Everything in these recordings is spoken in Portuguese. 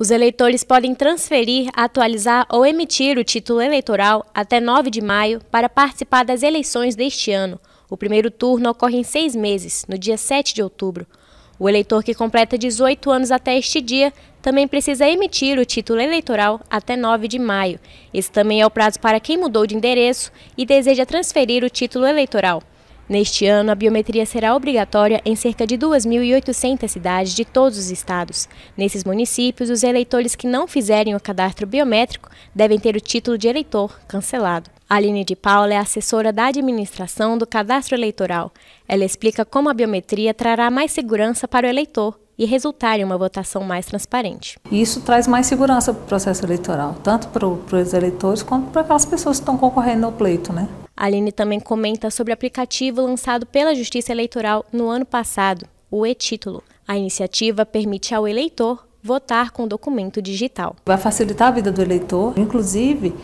Os eleitores podem transferir, atualizar ou emitir o título eleitoral até 9 de maio para participar das eleições deste ano. O primeiro turno ocorre em seis meses, no dia 7 de outubro. O eleitor que completa 18 anos até este dia também precisa emitir o título eleitoral até 9 de maio. Esse também é o prazo para quem mudou de endereço e deseja transferir o título eleitoral. Neste ano, a biometria será obrigatória em cerca de 2.800 cidades de todos os estados. Nesses municípios, os eleitores que não fizerem o cadastro biométrico devem ter o título de eleitor cancelado. Aline de Paula é assessora da administração do cadastro eleitoral. Ela explica como a biometria trará mais segurança para o eleitor e resultar em uma votação mais transparente. Isso traz mais segurança para o processo eleitoral, tanto para, para os eleitores quanto para aquelas pessoas que estão concorrendo ao pleito, né? A Aline também comenta sobre o aplicativo lançado pela Justiça Eleitoral no ano passado, o e-Título. A iniciativa permite ao eleitor votar com documento digital. Vai facilitar a vida do eleitor, inclusive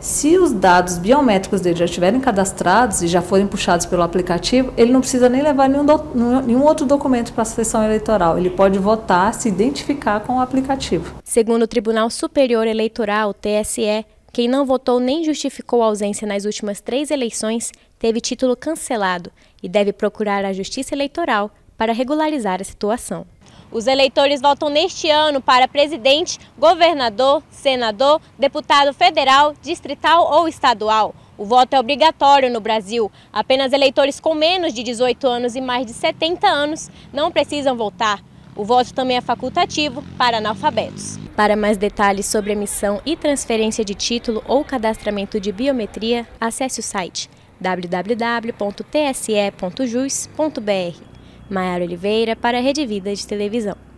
se os dados biométricos dele já estiverem cadastrados e já forem puxados pelo aplicativo, ele não precisa nem levar nenhum, do, nenhum outro documento para a sessão eleitoral. Ele pode votar, se identificar com o aplicativo. Segundo o Tribunal Superior Eleitoral, TSE, quem não votou nem justificou a ausência nas últimas três eleições teve título cancelado e deve procurar a Justiça Eleitoral para regularizar a situação. Os eleitores votam neste ano para presidente, governador, senador, deputado federal, distrital ou estadual. O voto é obrigatório no Brasil. Apenas eleitores com menos de 18 anos e mais de 70 anos não precisam votar. O voto também é facultativo para analfabetos. Para mais detalhes sobre emissão e transferência de título ou cadastramento de biometria, acesse o site www.tse.jus.br. Maiara Oliveira para a Rede Vida de Televisão.